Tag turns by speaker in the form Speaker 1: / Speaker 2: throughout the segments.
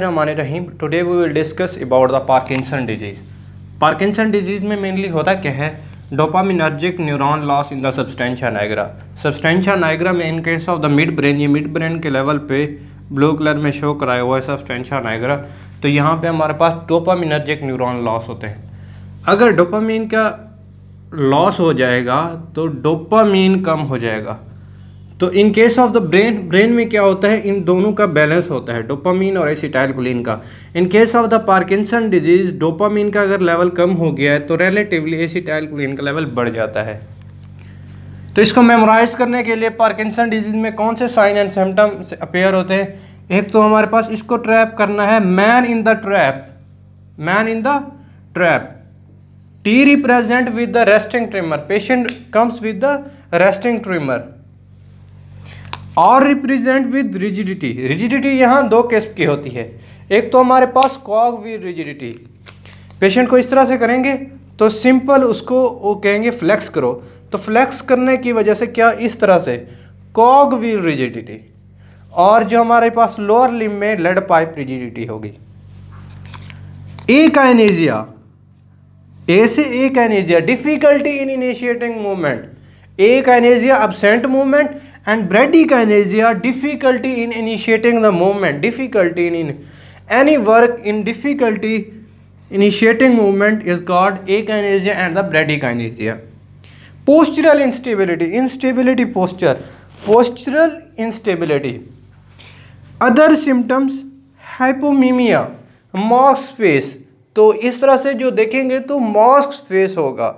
Speaker 1: Rahman Rahim today we will discuss about the Parkinson disease Parkinson disease में mainly होता क्या है dopaminergic neuron loss in the substantia nigra substantia nigra में in case of the midbrain ये midbrain के level पे blue colour में show कराया हुआ है सब्सटेंशा नाइग्रा तो यहाँ पे हमारे पास डोपामिनर्जिक न्यूरॉन लॉस होते हैं अगर डोपामीन का लॉस हो जाएगा तो डोपामीन कम हो जाएगा तो in case of the brain brain में क्या होता है इन दोनों का बैलेंस होता है डोपामीन और एसिटाइलकुलिन का in case of the Parkinson disease dopamine का अगर लेवल कम हो गया है तो रिलेटिवली एसिटाइलकुलिन का लेवल बढ़ जाता है तो इसको मेमोराइज करने के लिए पार्किंसन डिजीज में कौन से साइन एंड सिम्टम अपेयर होते हैं एक तो हमारे पास इसको ट्रैप करना है man in the trap man in the trap T represent with the resting tremor patient comes with the resting tremor और रिप्रेजेंट विद रिजिडिटी रिजिडिटी यहाँ दो किस्म की होती है एक तो हमारे पास कॉग विद रिजिडिटी पेशेंट को इस तरह से करेंगे तो सिंपल उसको वो कहेंगे फ्लैक्स करो तो फ्लैक्स करने की वजह से क्या इस तरह से कॉग विद रिजिडिटी और जो हमारे पास लोअर लिम में लेड पाइप रिजिडिटी होगी एक एनेजिया ए से akinesia difficulty in initiating movement akinesia absent movement and bradykinesia difficulty in initiating the movement difficulty in any work in difficulty initiating movement is called akinesia and the bradykinesia postural instability instability posture postural instability other symptoms hypomimia मॉक्स face तो इस तरह से जो देखेंगे तो mask face होगा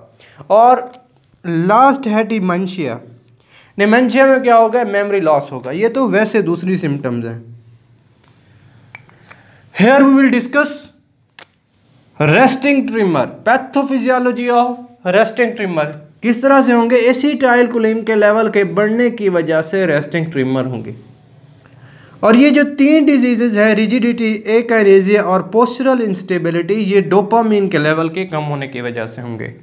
Speaker 1: और लास्ट है डिमेंशिया निमेंशिया में क्या होगा मेमोरी लॉस होगा ये तो वैसे दूसरी सिम्टम्स हैं here we will discuss resting tremor pathophysiology of resting tremor किस तरह से होंगे एसी टाइल कुलीम के लेवल के बढ़ने की वजह से रेस्टिंग ट्रिमर होंगे और ये जो तीन डिजीजेज है रिजिडिटी एक और पोस्टरल इंस्टेबिलिटी ये डोपामीन के लेवल के कम होने की वजह से होंगे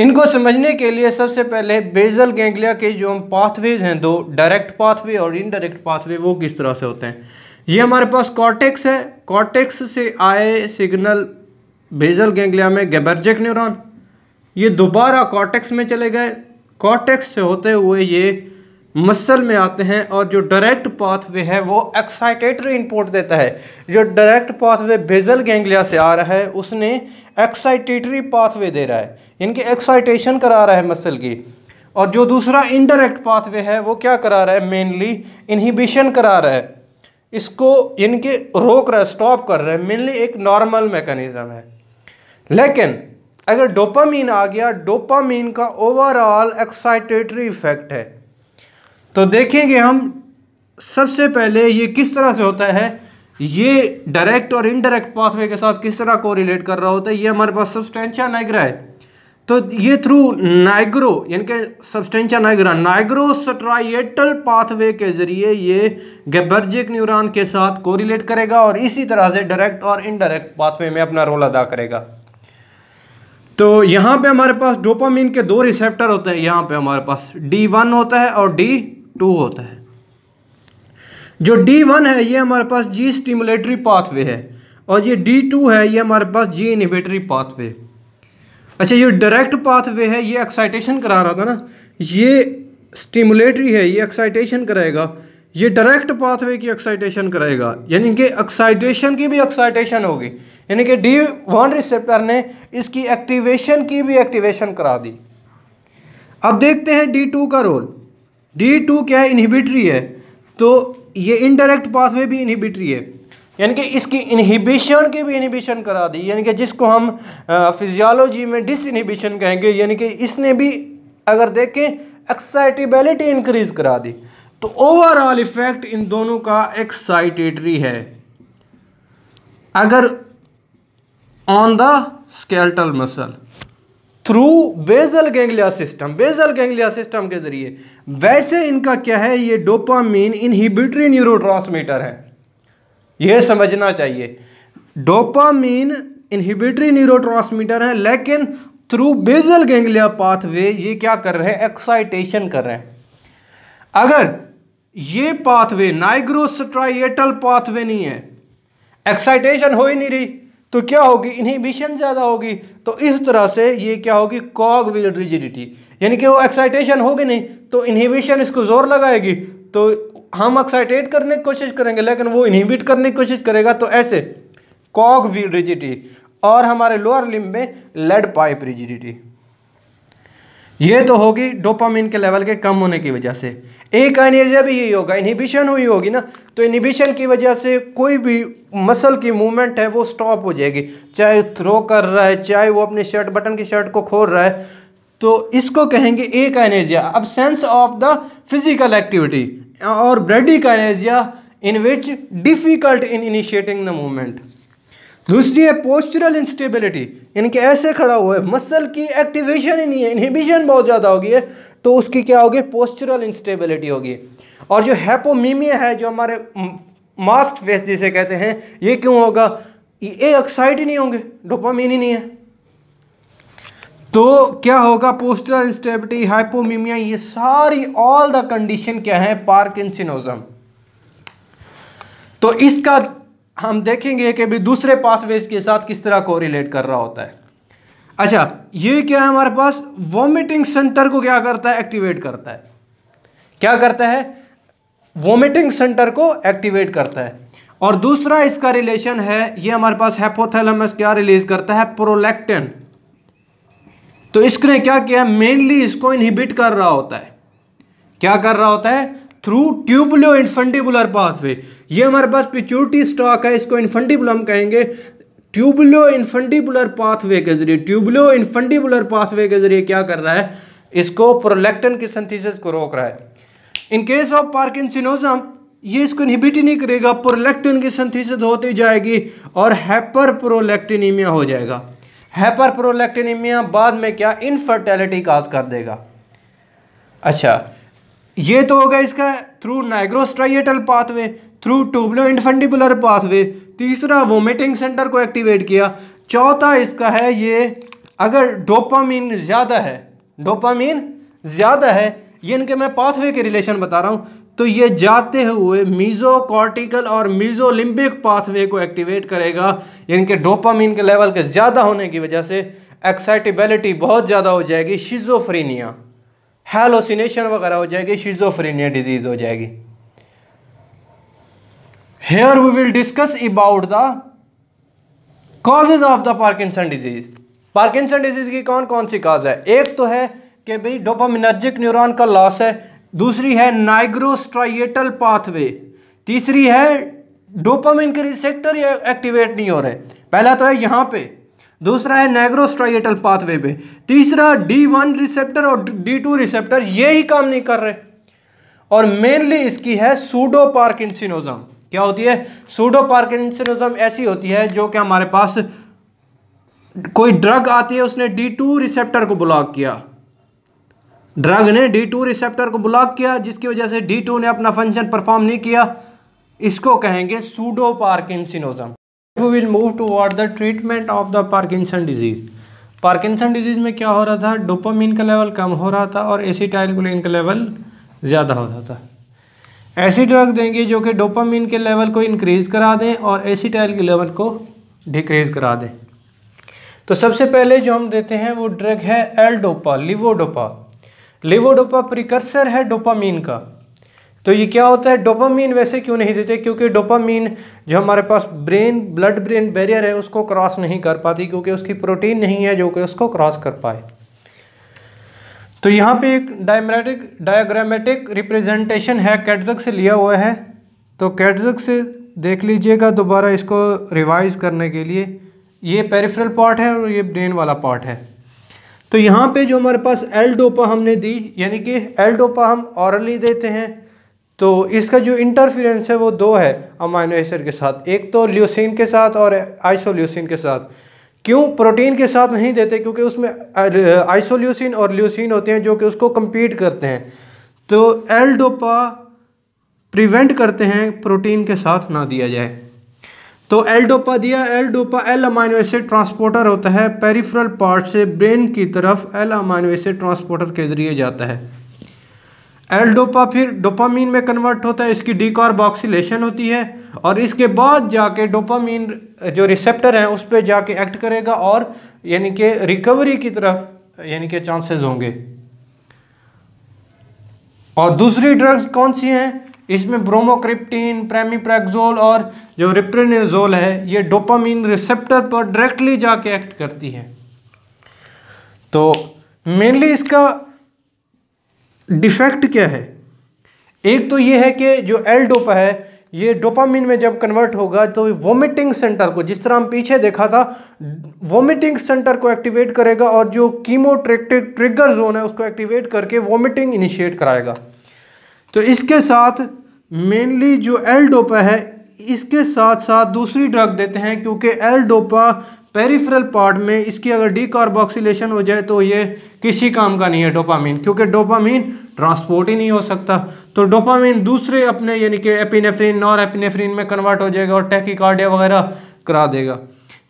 Speaker 1: इनको समझने के लिए सबसे पहले बेजल गेंगलिया के जो हम पाथवेज हैं दो डायरेक्ट पाथवे और इनडायरेक्ट पाथवे वो किस तरह से होते हैं ये हमारे पास कॉटेक्स है कॉटेक्स से आए सिग्नल बेजल गेंगलिया में गेबर्जेक न्यूरॉन ये दोबारा कॉटेक्स में चले गए कॉटेक्स से होते हुए ये मसल में आते हैं और जो डायरेक्ट पाथवे है वो एक्साइटेटरी इनपुट देता है जो डायरेक्ट पाथवे बेजल गेंगलिया से आ रहा है उसने एक्साइटेटरी पाथवे दे रहा है इनके एक्साइटेशन करा रहा है मसल की और जो दूसरा इनडायरेक्ट पाथवे है वो क्या करा रहा है मेनली इनहिबिशन करा रहा है इसको इनके रोक रहा है स्टॉप कर रहा है मेनली एक नॉर्मल मैकेनिज़्म है लेकिन अगर डोपामीन आ गया डोपामीन का ओवरऑल एक्साइटेटरी इफेक्ट है तो देखेंगे हम सबसे पहले ये किस तरह से होता है ये डायरेक्ट और इनडायरेक्ट पाथवे के साथ किस तरह को रिलेट कर रहा होता है ये हमारे पास सब्सटेंशिया नाइग्रा है तो ये थ्रू नाइग्रो यानी कि substantia nigra nigrostriatal pathway के जरिए ये गैबर्जिक न्यूरॉन के साथ कोरिलेट करेगा और इसी तरह से डायरेक्ट और इनडायरेक्ट पाथवे में अपना रोल अदा करेगा तो यहाँ पे हमारे पास डोपामीन के दो रिसेप्टर होते हैं यहाँ पे हमारे पास डी वन होता है और डी टू होता है जो डी वन है ये हमारे पास जी स्टिमुलेटरी पाथवे है और ये डी टू है ये हमारे पास जी इनिबेटरी पाथवे अच्छा ये डायरेक्ट पाथवे है ये एक्साइटेशन करा रहा था ना ये स्टिमुलेटरी है ये एक्साइटेशन कराएगा ये डायरेक्ट पाथवे की एक्साइटेशन कराएगा यानी कि एक्साइटेशन की भी एक्साइटेशन होगी यानी कि डी वन रिसेप्टर ने इसकी एक्टिवेशन की भी एक्टिवेशन करा दी अब देखते हैं डी टू का रोल डी टू क्या है इनहिबिटरी है तो ये इनडायरेक्ट पाथवे भी इनहिबिटरी है यानी कि इसकी इनहिबिशन की भी इनहिबिशन करा दी यानी कि जिसको हम फिजियोलॉजी में डिस इनहिबिशन कहेंगे यानी कि इसने भी अगर देखें एक्साइटेबिलिटी इंक्रीज करा दी तो ओवरऑल इफेक्ट इन दोनों का एक्साइटेटरी है अगर on the skeletal muscle through basal ganglia system basal ganglia system के जरिए वैसे इनका क्या है ये डोपामीन इनहिबिटरी न्यूरोट्रांसमीटर है यह समझना चाहिए डोपामीन इनहिबिटरी न्यूरो है लेकिन थ्रू बेजल गेंगलिया पाथवे ये क्या कर रहे हैं एक्साइटेशन कर रहे हैं अगर ये पाथवे नाइग्रोस्ट्राइटल पाथवे नहीं है एक्साइटेशन हो ही नहीं रही तो क्या होगी इनहिबिशन ज़्यादा होगी तो इस तरह से ये क्या होगी कॉग रिजिडिटी यानी कि वो एक्साइटेशन होगी नहीं तो इनहिबिशन इसको ज़ोर लगाएगी तो हम एक्साइटेट करने की कोशिश करेंगे लेकिन वो इनहिबिट करने की कोशिश करेगा तो ऐसे कॉग विल रिजिडिटी और हमारे लोअर लिम्ब में लेड पाइप रिजिडिटी ये तो होगी डोपामिन के लेवल के कम होने की वजह से एक अनेजिया भी यही होगा इनहिबिशन हुई होगी ना तो इनहिबिशन की वजह से कोई भी मसल की मूवमेंट है वो स्टॉप हो जाएगी चाहे थ्रो कर रहा है चाहे वो अपने शर्ट बटन की शर्ट को खोल रहा है तो इसको कहेंगे akinesia absence of the physical activity और ब्रेडी का in which difficult in initiating the movement दूसरी है पोस्टरल इंस्टेबिलिटी यानी कि ऐसे खड़ा हुआ है मसल की एक्टिवेशन ही नहीं है इनहिबिशन बहुत ज़्यादा होगी है तो उसकी क्या होगी पोस्टरल इंस्टेबिलिटी होगी और जो हैपोमीमिया है जो हमारे मास्ट फेस जिसे कहते हैं ये क्यों होगा ये ऑक्साइड ही नहीं होंगे डोपामीन ही नहीं है तो क्या होगा पोस्टरल इंस्टेबिलिटी हाइपोमीमिया ये सारी ऑल द कंडीशन क्या है पार्किसिनोजम तो इसका हम देखेंगे कि भी दूसरे पाथवेज के साथ किस तरह कोरिलेट कर रहा होता है अच्छा ये क्या है हमारे पास वॉमिटिंग सेंटर को क्या करता है एक्टिवेट करता है क्या करता है वॉमिटिंग सेंटर को एक्टिवेट करता है और दूसरा इसका रिलेशन है ये हमारे पास हैपोथैलेमस क्या रिलीज करता है प्रोलैक्टिन तो इसने क्या किया मेनली इसको इनहिबिट कर रहा होता है क्या कर रहा होता है थ्रू ट्यूबुलो इन्फेंटिबुलर पाथवे ये हमारे पास पिच्यूटी स्टॉक है इसको इन्फेंटिबुलम कहेंगे ट्यूबुलो इन्फेंटिबुलर पाथवे के जरिए ट्यूबुलो इन्फेंटिबुलर पाथवे के जरिए क्या कर रहा है इसको प्रोलेक्टन की सिंथेसिस को रोक रहा है इन केस ऑफ पार्किंसिनोजम ये इसको इनहिबिट नहीं करेगा प्रोलेक्टिन की संथिसिस होती जाएगी और हैपर प्रोलेक्टिनीमिया हो जाएगा हैपर प्रोलेक्टिनीमिया बाद में क्या इनफर्टिलिटी काज कर देगा अच्छा ये तो होगा इसका through nigrostriatal pathway through tuberoinfundibular pathway तीसरा वोमिटिंग सेंटर को एक्टिवेट किया चौथा इसका है ये अगर डोपामीन ज़्यादा है डोपामीन ज़्यादा है ये इनके मैं पाथवे के रिलेशन बता रहा हूँ तो ये जाते हुए मीजोकॉर्टिकल और मीजोलिम्बिक पाथवे को एक्टिवेट करेगा इनके डोपामीन के लेवल के ज़्यादा होने की वजह से एक्साइटिबिलिटी बहुत ज़्यादा हो जाएगी शिजोफ्रीनिया हेलोसिनेशन वगैरह हो जाएगी शिजोफ्रेनिया डिजीज़ हो जाएगी here we will discuss about the causes of the Parkinson disease Parkinson disease की कौन कौन सी काज है एक तो है कि भाई डोपामिनर्जिक न्यूरॉन का लॉस है दूसरी है नाइग्रोस्ट्राइटल पाथवे तीसरी है डोपामिन के रिसेप्टर एक्टिवेट नहीं हो रहे पहला तो है यहाँ पे दूसरा है नेग्रोस्ट्राइटल पाथवे पे तीसरा डी वन रिसेप्टर और डी टू रिसेप्टर ये ही काम नहीं कर रहे और मेनली इसकी है सूडो पार्किसिनोजम क्या होती है सूडो पार्किसिनोजम ऐसी होती है जो कि हमारे पास कोई ड्रग आती है उसने डी टू रिसेप्टर को ब्लॉक किया ड्रग ने डी टू रिसेप्टर को ब्लॉक किया जिसकी वजह से डी टू ने अपना फंक्शन परफॉर्म नहीं किया इसको कहेंगे pseudo parkinsonism we will move toward the treatment of the Parkinson disease Parkinson disease में क्या हो रहा था डोपामिन का लेवल कम हो रहा था और एसीटाइलकुलिन का लेवल ज़्यादा हो रहा था ऐसी ड्रग देंगे जो कि डोपामिन के लेवल को इंक्रीज़ करा दें और एसीटाइल के लेवल को डिक्रीज़ करा दें तो सबसे पहले जो हम देते हैं वो ड्रग है L dopa levodopa levodopa precursor है डोपामीन का तो ये क्या होता है डोपामीन वैसे क्यों नहीं देते क्योंकि डोपामीन जो हमारे पास ब्रेन ब्लड ब्रेन बैरियर है उसको क्रॉस नहीं कर पाती क्योंकि उसकी प्रोटीन नहीं है जो कि उसको क्रॉस कर पाए तो यहाँ पे एक डायमेटिक डायग्रामेटिक रिप्रेजेंटेशन है कैटजक से लिया हुआ है तो कैटजक से देख लीजिएगा दोबारा इसको रिवाइज करने के लिए ये पेरिफ्रल पार्ट है और ये ब्रेन वाला पार्ट है तो यहाँ पे जो हमारे पास एल डोपा हमने दी यानी कि एल डोपा हम औरली देते हैं तो इसका जो इंटरफेरेंस है वो दो है अमाइनो एसिड के साथ एक तो ल्यूसिन के साथ और आइसोल्यूसिन के साथ क्यों प्रोटीन के साथ नहीं देते क्योंकि उसमें आइसोल्यूसिन और ल्यूसिन होते हैं जो कि उसको कम्पीट करते हैं तो एल डोपा प्रिवेंट करते हैं प्रोटीन के साथ ना दिया जाए तो एल डोपा दिया L dopa L amino acid transporter होता है पेरिफ्रल पार्ट से ब्रेन की तरफ एल अमाइनो एसिड ट्रांसपोर्टर के जरिए जाता है एल डोपा फिर डोपामीन में कन्वर्ट होता है इसकी डिकॉर्बॉक्सीलेशन होती है और इसके बाद जाके डोपामीन जो रिसेप्टर है उस पर जाके एक्ट करेगा और यानी कि रिकवरी की तरफ यानी कि चांसेस होंगे और दूसरी ड्रग्स कौन सी हैं इसमें ब्रोमोक्रिप्टीन प्रेमीप्रैक्सोल और जो रिप्रेनजोल है ये डोपामीन रिसेप्टर पर डायरेक्टली जाके एक्ट करती है तो मेनली इसका डिफेक्ट क्या है एक तो ये है कि जो एल डोपा है ये डोपामिन में जब कन्वर्ट होगा तो वोमिटिंग सेंटर को जिस तरह हम पीछे देखा था वोमिटिंग सेंटर को एक्टिवेट करेगा और जो कीमोट्रेक्टिक ट्रिगर जोन है उसको एक्टिवेट करके वोमिटिंग इनिशिएट कराएगा तो इसके साथ मेनली जो एल डोपा है इसके साथ साथ दूसरी ड्रग देते हैं क्योंकि एल डोपा पेरीफ्रल पार्ट में इसकी अगर डीकार्बोक्सिलेशन हो जाए तो ये किसी काम का नहीं है डोपामीन क्योंकि डोपामीन ट्रांसपोर्ट ही नहीं हो सकता तो डोपामीन दूसरे अपने यानी कि एपिनेफ्रीन नॉर एपिनेफ्रीन में कन्वर्ट हो जाएगा और टैकिकार्डिया वगैरह करा देगा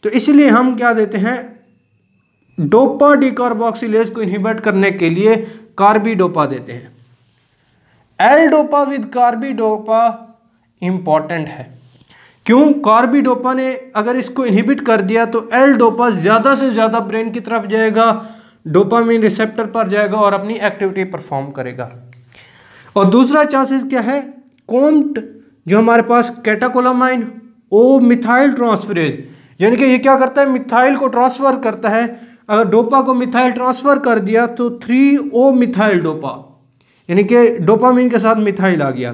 Speaker 1: तो इसलिए हम क्या देते हैं डोपा डिकार्बोक्सिलेज को इनहिबिट करने के लिए कार्बीडोपा देते हैं L dopa with carbidopa important है क्यों कार्बिडोपा ने अगर इसको इनहिबिट कर दिया तो एल डोपा ज़्यादा से ज़्यादा ब्रेन की तरफ जाएगा डोपामिन रिसेप्टर पर जाएगा और अपनी एक्टिविटी परफॉर्म करेगा और दूसरा चांसेस क्या है कोम्ट जो हमारे पास कैटाकोलामाइन ओ मिथाइल ट्रांसफरेज यानी कि ये क्या करता है मिथाइल को ट्रांसफ़र करता है अगर डोपा को मिथाइल ट्रांसफ़र कर दिया तो थ्री ओ मिथाइल डोपा यानी कि डोपामिन के साथ मिथाइल आ गया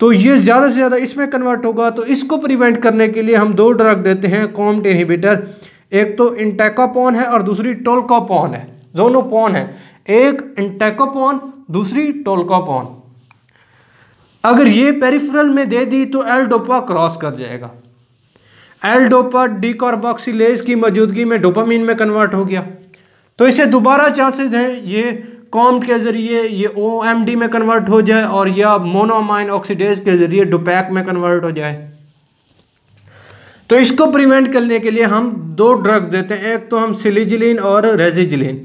Speaker 1: तो ये ज़्यादा से ज़्यादा इसमें कन्वर्ट होगा तो इसको प्रिवेंट करने के लिए हम दो ड्रग देते हैं कॉम्ट इनहिबिटर एक तो इंटेकोपोन है और दूसरी टोलकोपोन है दोनों पोन है एक इंटेकोपोन दूसरी टोलकोपोन अगर ये पेरिफेरल में दे दी तो एलडोपा क्रॉस कर जाएगा एलडोपा डीकार्बोक्सिलेज की मौजूदगी में डोपामीन में कन्वर्ट हो गया तो इसे दोबारा चांसेस हैं ये कॉम के ज़रिए ये ओ एम डी में कन्वर्ट हो जाए और या मोनोमाइन ऑक्सीडेज के ज़रिए डुपैक में कन्वर्ट हो जाए तो इसको प्रिवेंट करने के लिए हम दो ड्रग देते हैं एक तो हम सिलीजिलिन और रेजिजिलिन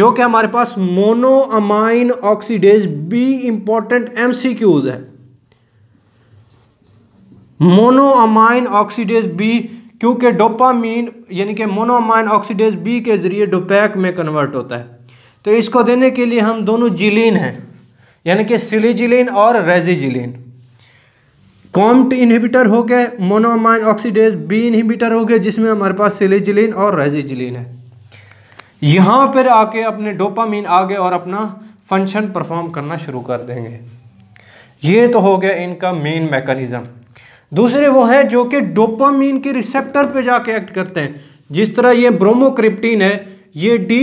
Speaker 1: जो कि हमारे पास मोनोअमाइन ऑक्सीडेज बी इंपॉर्टेंट एमसीक्यूज है मोनोअमाइन ऑक्सीडेज बी क्योंकि डोपामीन यानी कि मोनोअमाइन ऑक्सीडेज बी के ज़रिए डोपैक में कन्वर्ट होता है तो इसको देने के लिए हम दोनों जिलीन हैं यानी कि सिलीजिलीन और रेजिजिलिन कॉम्ट इनहिबिटर हो गए मोनोमाइन ऑक्सीडेज बी इनहिबिटर हो गए जिसमें हमारे पास सिलीजिलीन और रेजिजिलिन है यहाँ पर आके अपने डोपामीन आगे और अपना फंक्शन परफॉर्म करना शुरू कर देंगे ये तो हो गया इनका मेन मैकेनिज़्म दूसरे वो है जो कि डोपामीन के रिसेप्टर पे जाके एक्ट करते हैं जिस तरह ये ब्रोमोक्रिप्टीन है ये डी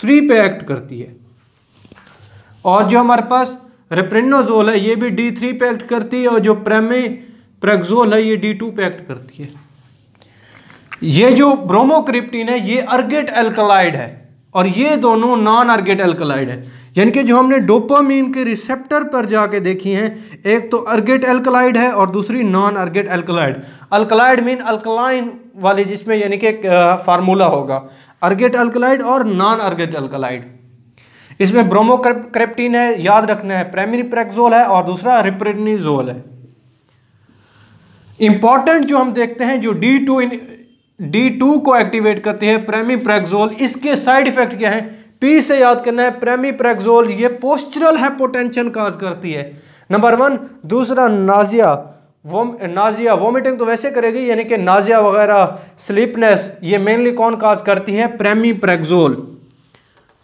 Speaker 1: थ्री पे एक्ट करती है और जो हमारे पास रेप्रिनोजोल है ये भी डी थ्री पे एक्ट करती है और जो प्रेमे प्रेगजोल है ये डी टू पे एक्ट करती है ये जो ब्रोमोक्रिप्टिन है ये अर्गेट एल्कलाइड है और ये दोनों नॉन अर्गेट एल्कलाइड है यानी कि जो हमने डोपामीन के रिसेप्टर पर जाके देखी हैं एक तो अर्गेट एल्कलाइड है और दूसरी non ergot alkaloid alkaloid mean alkaline वाली जिसमें यानी कि फार्मूला होगा अर्गेट अल्कलाइड और नॉन अर्गेट अल्कलाइड इसमें ब्रोमो क्रेप्टीन है याद रखना है प्राइमरी प्रेक्जोल है और दूसरा रिप्रेनिजोल है इंपॉर्टेंट जो हम देखते हैं जो डी टू डी टू को एक्टिवेट करती है प्रेमी प्रेगजोल इसके साइड इफेक्ट क्या है पी से याद करना है प्रेमी प्रेगजोल ये पोस्टरल हाइपोटेंशन काज करती है नंबर वन दूसरा नाजिया वो नाजिया वोमिटिंग तो वैसे करेगी यानी कि नाजिया वगैरह स्लीपनेस ये मेनली कौन काज करती है प्रेमी प्रेगजोल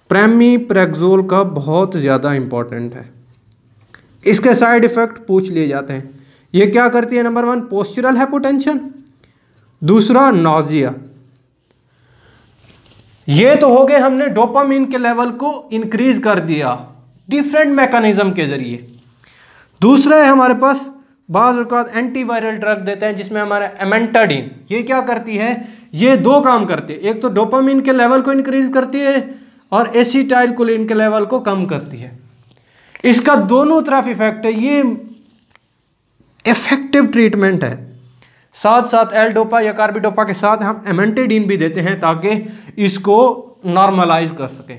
Speaker 1: प्रेमी प्रेगजोल का बहुत ज़्यादा इंपॉर्टेंट है इसके साइड इफ़ेक्ट पूछ लिए जाते हैं ये क्या करती है नंबर वन पोस्टरल हाइपोटेंशन दूसरा नोजिया ये तो हो गए हमने डोपामिन के लेवल को इंक्रीज कर दिया डिफरेंट मैकेनिज्म के जरिए दूसरा है हमारे पास बाज़ एंटीवायरल ड्रग देते हैं जिसमें हमारा एमेंटाडीन ये क्या करती है ये दो काम करती है एक तो डोपामिन के लेवल को इंक्रीज करती है और एसीटाइल कोलिन के लेवल को कम करती है इसका दोनों तरफ इफेक्ट है ये इफेक्टिव ट्रीटमेंट है साथ साथ एल डोपा या कार्बिडोपा के साथ हम एमेंटेडीन भी देते हैं ताकि इसको नॉर्मलाइज कर सकें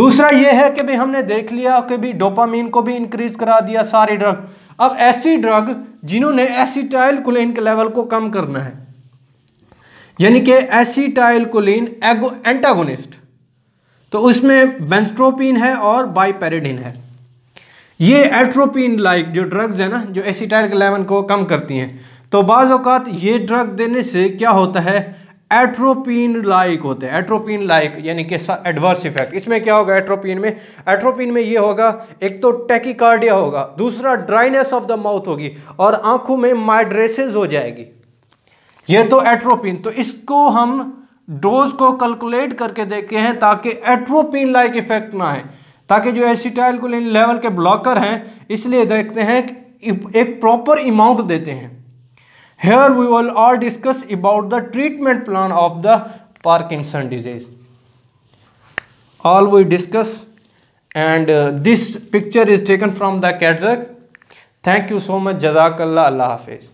Speaker 1: दूसरा यह है कि भाई हमने देख लिया कि भी डोपामीन को भी इंक्रीज करा दिया सारी ड्रग अब ऐसी ड्रग जिन्होंने एसिटाइल कोलिन के लेवल को कम करना है यानी कि एसिटाइल कोलिन एगो एंटागोनिस्ट तो उसमें बेंस्ट्रोपिन है और बाईपेरिडिन है ये एल्ट्रोपिन लाइक जो ड्रग्स है ना जो एसिटाइल के लेवल को कम करती हैं तो बाज़ात ये ड्रग देने से क्या होता है एट्रोपिन लाइक होते हैं एट्रोपिन लाइक यानी कि एडवर्स इफेक्ट इसमें क्या होगा एट्रोपिन में एट्रोपिन में ये होगा एक तो टेकिकार्डिया होगा दूसरा ड्राइनेस ऑफ द माउथ होगी और आंखों में माइड्रेसेज हो जाएगी ये तो एट्रोपिन तो इसको हम डोज को कैलकुलेट करके देखे हैं ताकि एट्रोपिन लाइक इफेक्ट ना है ताकि जो एसिटाइल लेवल के ब्लॉकर हैं इसलिए देखते हैं एक प्रॉपर अमाउंट देते हैं Here we will all discuss about the treatment plan of the Parkinson disease. All we discuss and uh, this picture is taken from the cataract. Thank you so much. Jazakallah. Allah Hafiz.